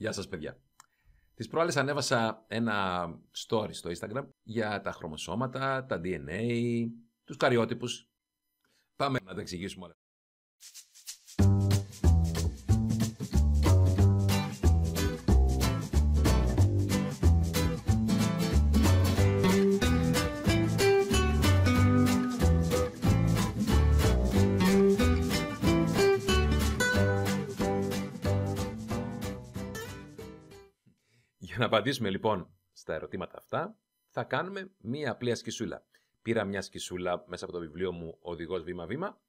Γεια σας παιδιά. Τις προάλλες ανέβασα ένα story στο Instagram για τα χρωμοσώματα, τα DNA, τους καριότυπους. Πάμε να τα εξηγήσουμε όλα. Για να απαντήσουμε λοιπόν στα ερωτήματα αυτά, θα κάνουμε μία απλή ασκησούλα. Πήρα μια σκισούλα μια ασκησούλα από το βιβλίο μου Οδηγός Βήμα-Βήμα.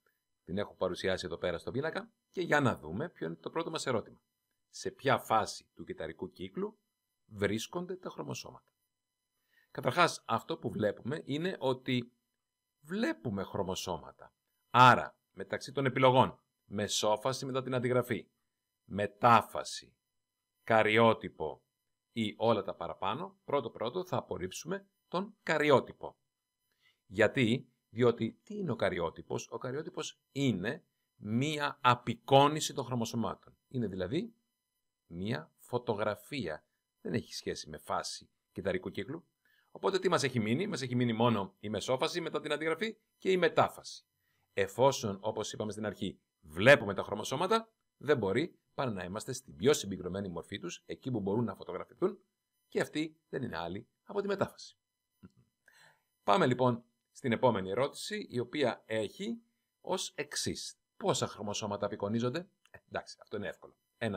Την έχω παρουσιάσει εδώ πέρα στο πίνακα. Και για να δούμε ποιο είναι το πρώτο μας ερώτημα. Σε ποια φάση του κυταρικού κύκλου βρίσκονται τα χρωμοσώματα. Καταρχάς, αυτό που βλέπουμε είναι ότι βλέπουμε χρωμοσώματα. Άρα, μεταξύ των επιλογών, μεσόφαση μετά την αντιγραφή, μετάφαση, καριότυπο ή όλα τα παραπάνω, πρώτο-πρώτο θα απορρίψουμε τον καριότυπο. Γιατί, διότι τι είναι ο καριότυπος, ο καριότυπος είναι μία απεικόνηση των χρωμοσωμάτων. Είναι δηλαδή μία φωτογραφία. Δεν έχει σχέση με φάση κυταρικού κύκλου. Οπότε τι μας έχει μείνει, μας έχει μείνει μόνο η μεσόφαση μετά την αντιγραφή και η μετάφαση. Εφόσον, όπως είπαμε στην αρχή, βλέπουμε τα χρωμοσώματα, δεν μπορεί πάνε να είμαστε στην πιο συμπυκνωμένη μορφή τους, εκεί που μπορούν να φωτογραφηθούν, και αυτή δεν είναι άλλη από τη μετάφαση. Πάμε λοιπόν στην επόμενη ερώτηση, η οποία έχει ως εξής. Πόσα χρωμοσώματα απεικονίζονται, ε, εντάξει, αυτό είναι εύκολο. 1, 2,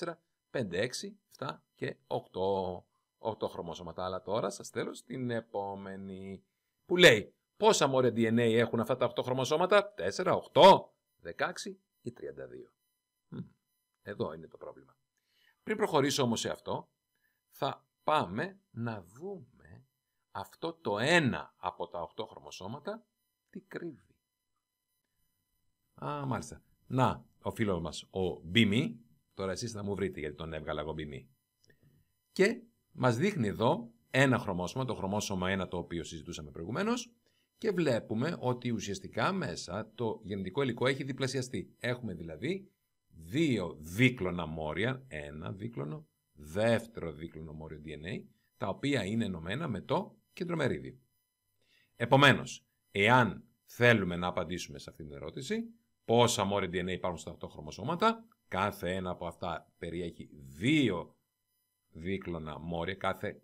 3, 4, 5, 6, 7 και 8. 8 χρωμοσώματα. Αλλά τώρα σας θέλω στην επόμενη. Που λέει πόσα μόρια DNA έχουν αυτά τα 8 χρωμοσώματα, 4, 8, 16 ή 32. Εδώ είναι το πρόβλημα. Πριν προχωρήσω όμως σε αυτό, θα πάμε να δούμε αυτό το ένα από τα 8 χρωμοσώματα τι κρύβει. Α, μάλιστα. Να, ο φίλος μας, ο Μπίμι, τώρα εσείς θα μου βρείτε γιατί τον έβγαλα εγώ Μπίμι. Και μας δείχνει εδώ ένα χρωμόσωμα, το χρωμόσωμα 1 το οποίο συζητούσαμε προηγουμένως, και βλέπουμε ότι ουσιαστικά μέσα το γεννητικό υλικό έχει διπλασιαστεί. Έχουμε δηλαδή δύο δίκλωνα μόρια, ένα δίκλωνο, δεύτερο δίκλωνο μόριο DNA, τα οποία είναι ενωμένα με το κεντρομερίδιο. Επομένως, εάν θέλουμε να απαντήσουμε σε αυτήν την ερώτηση, πόσα μόρια DNA υπάρχουν στα 8 χρωμοσώματα, κάθε ένα από αυτά περιέχει δύο δίκλωνα μόρια, κάθε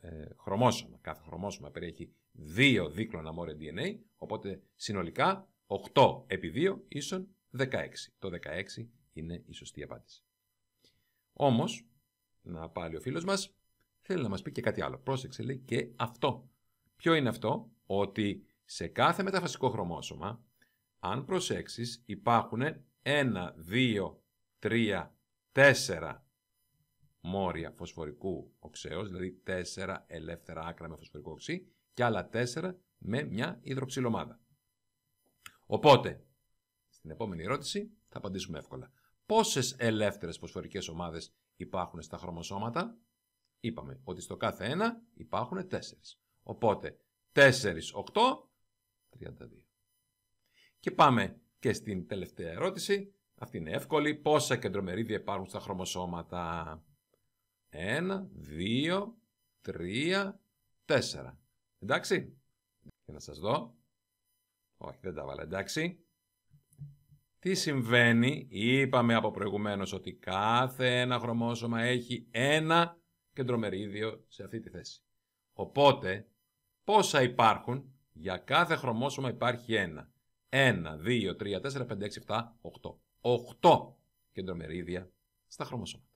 ε, χρωμόσωμα. Κάθε χρωμόσωμα περιέχει δύο δίκλωνα μόρια DNA, οπότε συνολικά 8 επί 2 ίσον 16. Το 16 είναι η σωστή απάντηση. Όμως, να πάλι ο φίλος μας θέλει να μας πει και κάτι άλλο. Πρόσεξε, λέει και αυτό. Ποιο είναι αυτό, ότι σε κάθε μεταφασικό χρωμόσωμα, αν προσέξεις, υπάρχουν 1, 2, 3, 4 μόρια φωσφορικού οξέως, δηλαδή 4 ελεύθερα άκρα με φωσφορικό οξύ και άλλα 4 με μια υδροξυλομάδα. Οπότε, επόμενη ερώτηση θα απαντήσουμε εύκολα. Πόσες ελεύθερες φωσφορικές ομάδες υπάρχουν στα χρωμοσώματα, είπαμε ότι στο κάθε ένα υπάρχουν 4. Οπότε 4, 8, 32. Και πάμε και στην τελευταία ερώτηση. Αυτή είναι εύκολη. Πόσα κεντρομερίδια υπάρχουν στα χρωμοσώματα. 1, 2, 3, 4. Εντάξει. Για να σας δω. Όχι, δεν τα βάλα. Εντάξει. Τι συμβαίνει, είπαμε από προηγουμένως ότι κάθε ένα χρωμόσωμα έχει ένα κεντρομερίδιο σε αυτή τη θέση. Οπότε, πόσα υπάρχουν, για κάθε χρωμόσωμα υπάρχει ένα. Ένα, δύο, τρία, τέσσερα, πέντε, έξι, εφτά, οχτώ. Οχτώ κεντρομερίδια στα χρωμόσωματα.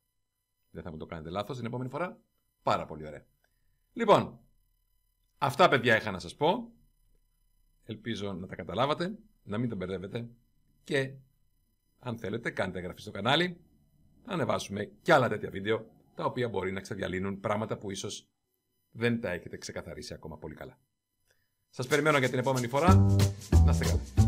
Δεν θα μου το κάνετε λάθος την επόμενη φορά. Πάρα πολύ ωραία. Λοιπόν, αυτά παιδιά είχα να σας πω. Ελπίζω να τα καταλάβατε, να μην τα μπερδεύετε και αν θέλετε κάντε εγγραφή στο κανάλι, θα ανεβάσουμε και άλλα τέτοια βίντεο τα οποία μπορεί να ξεδιαλύνουν πράγματα που ίσως δεν τα έχετε ξεκαθαρίσει ακόμα πολύ καλά. Σας περιμένω για την επόμενη φορά. Να είστε καλά.